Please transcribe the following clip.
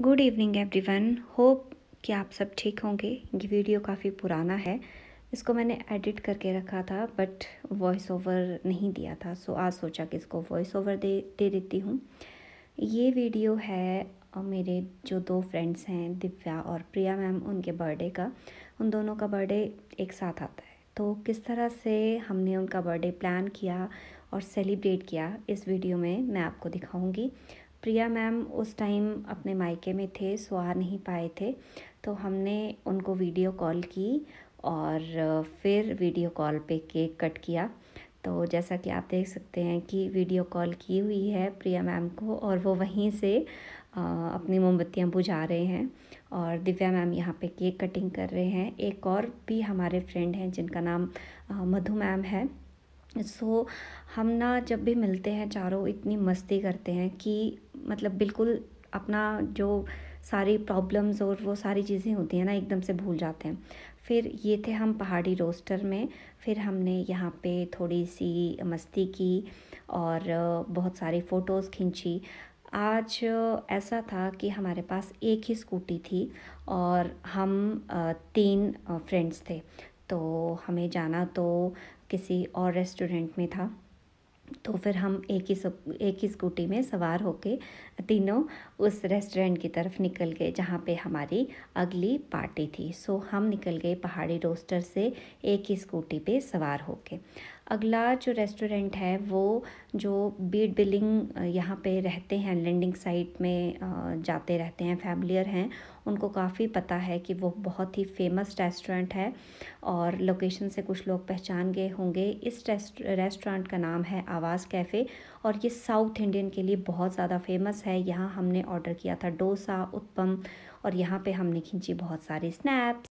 good evening everyone hope कि आप सब ठीक होंगे ये वीडियो काफ़ी पुराना है इसको मैंने एडिट करके रखा था बट वॉइस ओवर नहीं दिया था सो आज सोचा कि इसको वॉइस ओवर दे दे देती हूँ ये वीडियो है मेरे जो दो फ्रेंड्स हैं दिव्या और प्रिया मैम उनके बर्थडे का उन दोनों का बर्थडे एक साथ आता है तो किस तरह से हमने उनका बर्थडे प्लान किया और सेलिब्रेट किया इस वीडियो में मैं आपको दिखाऊंगी प्रिया मैम उस टाइम अपने मायके में थे सो आ नहीं पाए थे तो हमने उनको वीडियो कॉल की और फिर वीडियो कॉल पे केक कट किया तो जैसा कि आप देख सकते हैं कि वीडियो कॉल की हुई है प्रिया मैम को और वो वहीं से अपनी मोमबत्तियाँ बुझा रहे हैं और दिव्या मैम यहाँ पे केक कटिंग कर रहे हैं एक और भी हमारे फ्रेंड हैं जिनका नाम मधु मैम है सो हम ना जब भी मिलते हैं चारों इतनी मस्ती करते हैं कि मतलब बिल्कुल अपना जो सारी प्रॉब्लम्स और वो सारी चीज़ें होती हैं ना एकदम से भूल जाते हैं फिर ये थे हम पहाड़ी रोस्टर में फिर हमने यहाँ पे थोड़ी सी मस्ती की और बहुत सारी फ़ोटोज़ खींची आज ऐसा था कि हमारे पास एक ही स्कूटी थी और हम तीन फ्रेंड्स थे तो हमें जाना तो किसी और रेस्टोरेंट में था तो फिर हम एक ही एक ही स्कूटी में सवार होके तीनों उस रेस्टोरेंट की तरफ निकल गए जहाँ पे हमारी अगली पार्टी थी सो हम निकल गए पहाड़ी रोस्टर से एक ही स्कूटी पे सवार होके अगला जो रेस्टोरेंट है वो जो बीट बिलिंग यहाँ पे रहते हैं लैंडिंग साइट में जाते रहते हैं फैमिलियर हैं उनको काफ़ी पता है कि वो बहुत ही फेमस रेस्टोरेंट है और लोकेशन से कुछ लोग पहचान गए होंगे इस रेस्टोरेंट का नाम है आवाज़ कैफ़े और ये साउथ इंडियन के लिए बहुत ज़्यादा फेमस है यहाँ हमने ऑर्डर किया था डोसा उत्पम और यहाँ पर हमने खींची बहुत सारे स्नैप्स